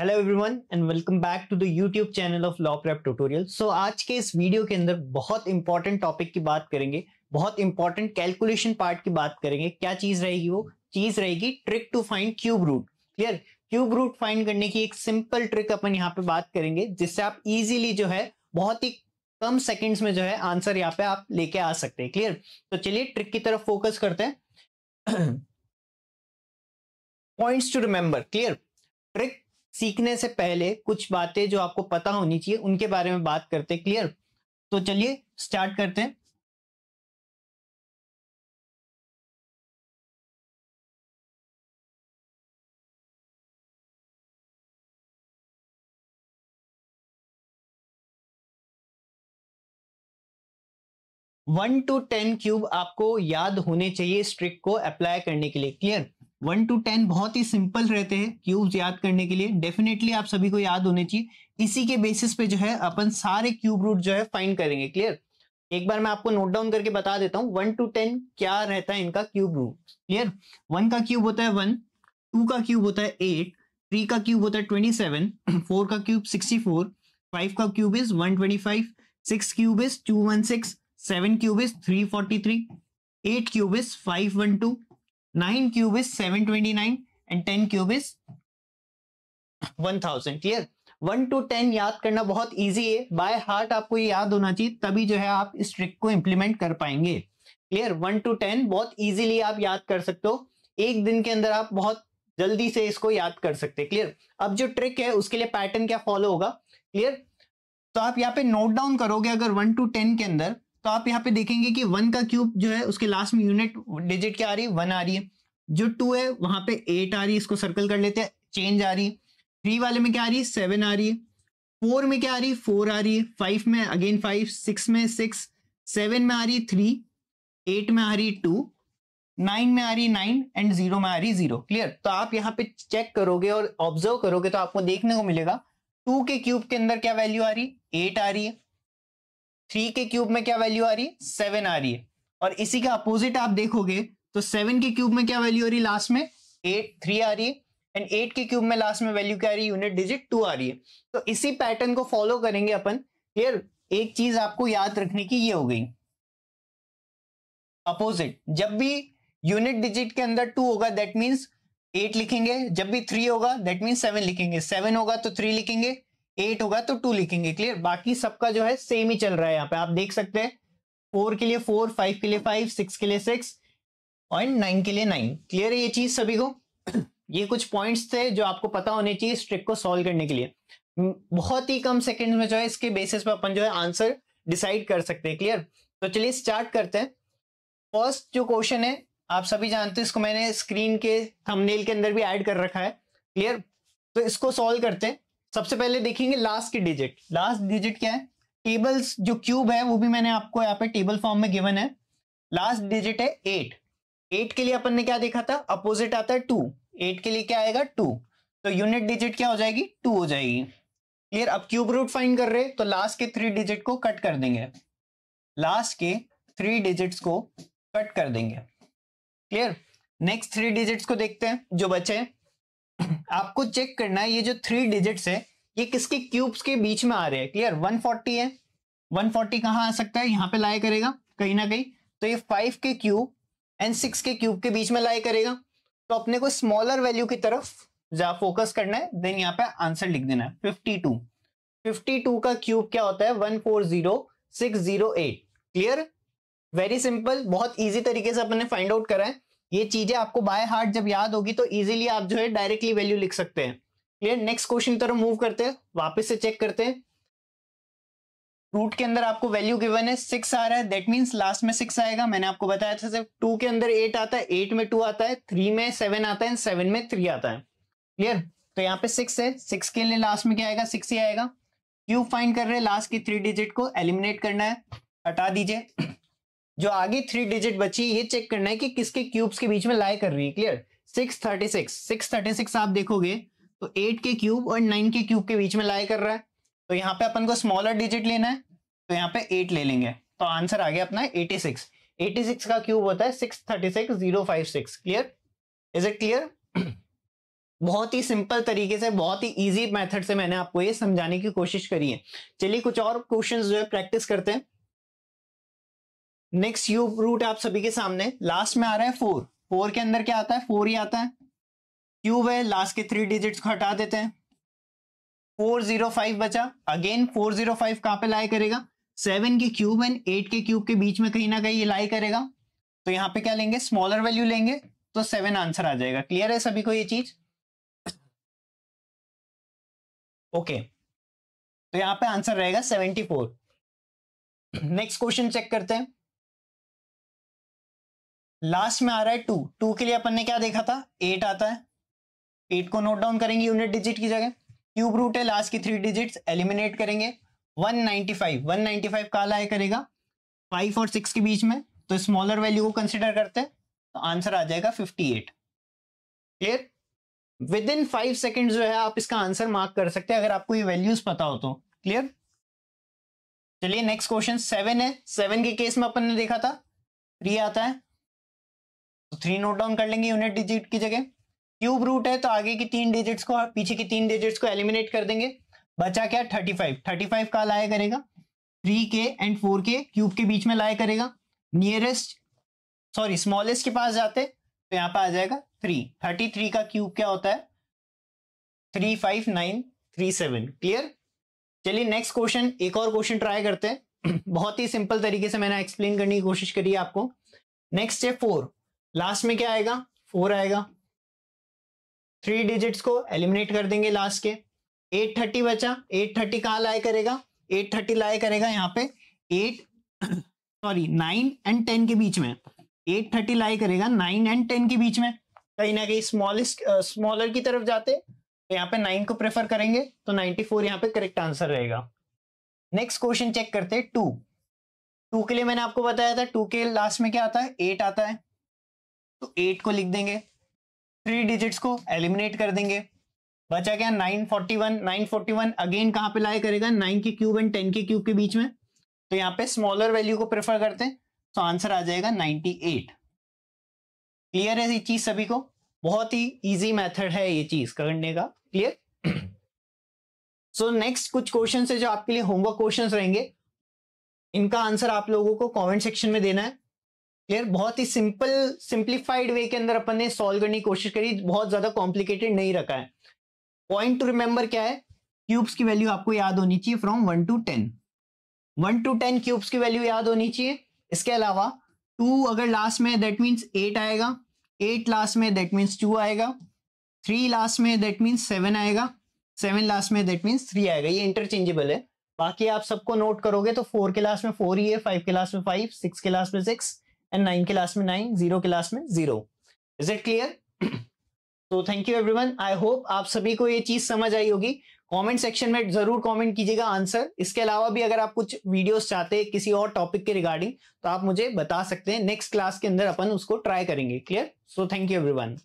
Hello everyone and welcome back to the YouTube channel of Law Prep Tutorial so आज के इस video के अंदर बहुत इंपॉर्टेंट टॉपिक की बात करेंगे बहुत इंपॉर्टेंट कैलकुलेशन पार्ट की बात करेंगे क्या चीज रहेगी वो चीज रहेगी trick to find cube root clear cube root find करने की एक सिंपल ट्रिक अपन यहाँ पे बात करेंगे जिससे आप इजिली जो है बहुत ही कम सेकेंड्स में जो है आंसर यहाँ पे आप लेके आ सकते हैं क्लियर तो चलिए ट्रिक की तरफ फोकस करते हैं points to remember clear trick सीखने से पहले कुछ बातें जो आपको पता होनी चाहिए उनके बारे में बात करते हैं क्लियर तो चलिए स्टार्ट करते हैं वन टू टेन क्यूब आपको याद होने चाहिए इस ट्रिक को अप्लाई करने के लिए क्लियर वन टू टेन बहुत ही सिंपल रहते हैं क्यूब्स याद करने के लिए डेफिनेटली आप सभी को याद होने चाहिए इसी के बेसिस पे जो है अपन सारे क्यूब रूट जो है फाइंड करेंगे क्लियर एक बार मैं आपको नोट डाउन करके बता देता हूँ वन टू टेन क्या रहता है इनका क्यूब रूट क्लियर वन का क्यूब होता है वन टू का क्यूब होता है एट थ्री का क्यूब होता है ट्वेंटी सेवन फोर का क्यूब सिक्सटी फोर फाइव का cube is one twenty five six cube is two one six seven cube is three forty three eight cube is five one two 9 cube is 729 and 10 cube is 1000 clear one to ten याद करना बहुत easy है by heart आपको ये याद होना चाहिए तभी जो है आप इस ट्रिक को इंप्लीमेंट कर पाएंगे क्लियर वन टू टेन बहुत इजीली आप याद कर सकते हो एक दिन के अंदर आप बहुत जल्दी से इसको याद कर सकते हैं क्लियर अब जो ट्रिक है उसके लिए पैटर्न क्या फॉलो होगा क्लियर तो आप यहाँ पे नोट डाउन करोगे अगर वन टू टेन के अंदर तो आप यहाँ पे देखेंगे कि वन का क्यूब जो है उसके लास्ट में यूनिट डिजिट क्या आ रही है वन आ रही है जो टू है वहां पे एट आ रही है इसको सर्कल कर लेते हैं चेंज आ रही है थ्री वाले में क्या आ रही है सेवन आ रही है फोर में क्या आ रही है फोर आ रही है फाइव में अगेन फाइव सिक्स में सिक्स सेवन में आ रही थ्री एट में आ रही टू नाइन में आ रही नाइन एंड जीरो में आ रही है जीरो क्लियर तो आप यहाँ पे चेक करोगे और ऑब्जर्व करोगे तो आपको देखने को मिलेगा टू के क्यूब के अंदर क्या वैल्यू आ रही है एट आ रही है थ्री के क्यूब में क्या वैल्यू आ रही है सेवन आ रही है और इसी का अपोजिट आप देखोगे तो सेवन के क्यूब में क्या वैल्यू आ रही है लास्ट में एट थ्री आ रही है एंड एट के क्यूब में लास्ट में वैल्यू क्या आ रही है यूनिट डिजिट टू आ रही है तो इसी पैटर्न को फॉलो करेंगे अपन क्लियर एक चीज आपको याद रखने की ये हो गई अपोजिट जब भी यूनिट डिजिट के अंदर टू होगा दैट मीन्स एट लिखेंगे जब भी थ्री होगा दैट मीन्स सेवन लिखेंगे सेवन होगा तो थ्री लिखेंगे एट होगा तो टू लिखेंगे क्लियर बाकी सबका जो है सेम ही चल रहा है यहाँ पे आप देख सकते हैं फोर के लिए फोर फाइव के लिए फाइव सिक्स के लिए सिक्स एंड नाइन के लिए नाइन क्लियर है ये चीज सभी को ये कुछ पॉइंट्स थे जो आपको पता होने चाहिए स्ट्रिक को सॉल्व करने के लिए हम्म, बहुत ही कम सेकेंड में जो है इसके बेसिस पर अपन जो है आंसर डिसाइड कर सकते हैं क्लियर तो चलिए स्टार्ट करते हैं फर्स्ट जो क्वेश्चन है आप सभी जानते हैं इसको मैंने स्क्रीन के थंबनेल के अंदर भी ऐड कर रखा है क्लियर तो इसको सॉल्व करते हैं सबसे पहले देखेंगे लास्ट की डिजिट लास्ट डिजिट क्या है टेबल्स जो क्यूब है वो भी मैंने आपको यहाँ पे टेबल फॉर्म में गिवन है लास्ट डिजिट है एट एट के लिए अपन ने क्या देखा था अपोजिट आता है टू एट के लिए क्या आएगा टू तो यूनिट डिजिट क्या हो जाएगी टू हो जाएगी क्लियर अब क्यूब रूट फाइंड कर रहे तो लास्ट के थ्री डिजिट को कट कर देंगे लास्ट के थ्री डिजिट्स को कट कर देंगे क्लियर नेक्स्ट थ्री डिजिट्स को देखते हैं जो बचे हैं आपको चेक करना है ये जो थ्री डिजिट्स है ये किसके क्यूब्स के बीच में आ रहे हैं क्लियर 140 है 140 फोर्टी कहाँ आ सकता है यहाँ पे लाया करेगा कहीं ना कहीं तो ये फाइव के क्यूब एंड सिक्स के क्यूब के बीच में लाया करेगा तो अपने को स्मॉलर वैल्यू की तरफ फोकस करना है देन यहाँ पे आंसर लिख देना है फिफ्टी टू का क्यूब क्या होता है एट क्लियर वेरी सिंपल बहुत इजी तरीके से अपने फाइंड आउट करा है ये चीजें आपको बाय हार्ट जब याद होगी तो इजीली आप जो है डायरेक्टली वैल्यू लिख सकते हैं क्लियर नेक्स्ट क्वेश्चन की तरफ मूव करते हैं वापस से चेक करते हैं रूट के अंदर आपको वैल्यू गिवन है सिक्स आ रहा है दैट मीन्स लास्ट में सिक्स आएगा मैंने आपको बताया था सिर्फ टू के अंदर एट आता है एट में टू आता है थ्री में सेवन आता है सेवन में थ्री आता है क्लियर तो यहाँ पे सिक्स है सिक्स के लिए लास्ट में क्या आएगा सिक्स ही आएगा क्यू फाइंड कर रहे हैं लास्ट की थ्री डिजिट को एलिमिनेट करना है हटा दीजिए जो आगे थ्री डिजिट बची ये चेक करना है कि किसके क्यूब्स के बीच में लाई कर रही है clear six thirty six six thirty six आप देखोगे तो एट के क्यूब और नाइन के क्यूब के बीच में लाई कर रहा है तो यहाँ पे अपन को स्मॉलर डिजिट लेना है तो यहाँ पे एट ले लेंगे तो आंसर आ गया अपना एटी सिक्स एटी सिक्स का क्यूब होता है six thirty six zero five six clear is it clear बहुत ही सिंपल तरीके से बहुत ही इजी मेथड से मैंने आपको ये समझाने की कोशिश करी है चलिए कुछ और क्वेश्चंस जो है प्रैक्टिस करते हैं नेक्स्ट यू रूट आप सभी के सामने लास्ट में आ रहा है फोर फोर के अंदर क्या आता है फोर ही आता है क्यूब है लास्ट के थ्री डिजिट्स को हटा देते हैं फोर जीरो फाइव बचा अगेन फोर जीरो फाइव कहाँ पे लाई करेगा सेवन के क्यूब एंड एट के क्यूब के बीच में कहीं ना कहीं ये लाई करेगा तो यहाँ पे क्या लेंगे स्मॉलर वैल्यू लेंगे तो सेवन आंसर आ जाएगा क्लियर है सभी को ये चीज ओके okay. तो यहाँ पे आंसर रहेगा seventy four next question check करते हैं लास्ट में आ रहा है टू टू के लिए अपन ने क्या देखा था एट आता है एट को नोट डाउन करेंगे यूनिट डिजिट की जगह क्यूब रूट है लास्ट की थ्री डिजिट एलिमिनेट करेंगे 195 195 का लाया करेगा फाइव और सिक्स के बीच में तो स्मॉलर वैल्यू को कंसिडर करते हैं तो आंसर आ जाएगा fifty eight clear within five second जो है आप इसका आंसर मार्क कर सकते हैं अगर आपको ये वैल्यूज पता हो तो क्लियर चलिए नेक्स्ट क्वेश्चन सेवन है सेवन के केस में अपन ने देखा था थ्री आता है तो थ्री नोट डाउन कर लेंगे यूनिट डिजिट की जगह क्यूब रूट है तो आगे की तीन डिजिट्स को पीछे की तीन डिजिट्स को एलिमिनेट कर देंगे बचा क्या थर्टी फाइव थर्टी फाइव का लाया करेगा थ्री के एंड फोर के क्यूब के बीच में लाया करेगा नियरेस्ट सॉरी स्मॉलेस्ट के पास जाते तो यहाँ पे आ जाएगा थ्री थर्टी थ्री का क्यूब क्या होता है three five nine three seven clear चलिए नेक्स्ट क्वेश्चन एक और क्वेश्चन ट्राई करते हैं बहुत ही सिंपल तरीके से मैंने एक्सप्लेन करने की कोशिश करी है आपको नेक्स्ट है फोर लास्ट में क्या आएगा फोर आएगा थ्री डिजिट्स को एलिमिनेट कर देंगे लास्ट के थर्टी बचा थर्टी कहाँ लाए करेगा थर्टी लाए करेगा यहाँ पे eight sorry nine and ten के बीच में एट थर्टी लाए करेगा नाइन एंड टेन के बीच में कहीं ना कहीं स्मॉलेस्ट स्मॉलर की तरफ जाते तो यहाँ पे नाइन को प्रेफर करेंगे तो नाइनटी फोर यहाँ पे करेक्ट आंसर रहेगा नेक्स्ट क्वेश्चन चेक करते हैं टू टू के लिए मैंने आपको बताया था टू के लास्ट में क्या आता है एट आता है तो एट को लिख देंगे थ्री डिजिट्स को एलिमिनेट कर देंगे बचा क्या nine forty one nine forty one again कहाँ पे लाया करेगा नाइन के क्यूब एंड टेन के क्यूब के बीच में तो यहाँ पे स्मॉलर वैल्यू को प्रेफर करते हैं तो आंसर आ जाएगा नाइनटी एट क्लियर है ये चीज सभी को बहुत ही इजी मेथड है ये चीज करने का क्लियर सो नेक्स्ट कुछ क्वेश्चन है जो आपके लिए होमवर्क क्वेश्चन रहेंगे इनका आंसर आप लोगों को कमेंट सेक्शन में देना है क्लियर बहुत ही सिंपल सिंप्लीफाइड वे के अंदर अपन ने सॉल्व करने की कोशिश करी बहुत ज्यादा कॉम्प्लिकेटेड नहीं रखा है पॉइंट टू रिमेंबर क्या है क्यूब्स की वैल्यू आपको याद होनी चाहिए from one to ten one to ten cubes की वैल्यू याद होनी चाहिए इसके अलावा टू अगर लास्ट में दैट मीन्स एट आएगा एट लास्ट में दैट मीन्स टू आएगा थ्री लास्ट में दैट मीन्स सेवन आएगा सेवन लास्ट में दैट मीन्स थ्री आएगा ये इंटरचेंजेबल है बाकी आप सबको नोट करोगे तो फोर के लास्ट में फोर ही है फाइव के लास्ट में फाइव सिक्स के लास्ट में सिक्स एंड नाइन क्लास में नाइन जीरो क्लास में जीरो इज इट क्लियर तो thank you everyone I hope आप सभी को ये चीज समझ आई होगी कमेंट सेक्शन में जरूर कमेंट कीजिएगा आंसर इसके अलावा भी अगर आप कुछ वीडियोस चाहते हैं किसी और टॉपिक के रिगार्डिंग तो आप मुझे बता सकते हैं नेक्स्ट क्लास के अंदर अपन उसको ट्राई करेंगे clear so thank you everyone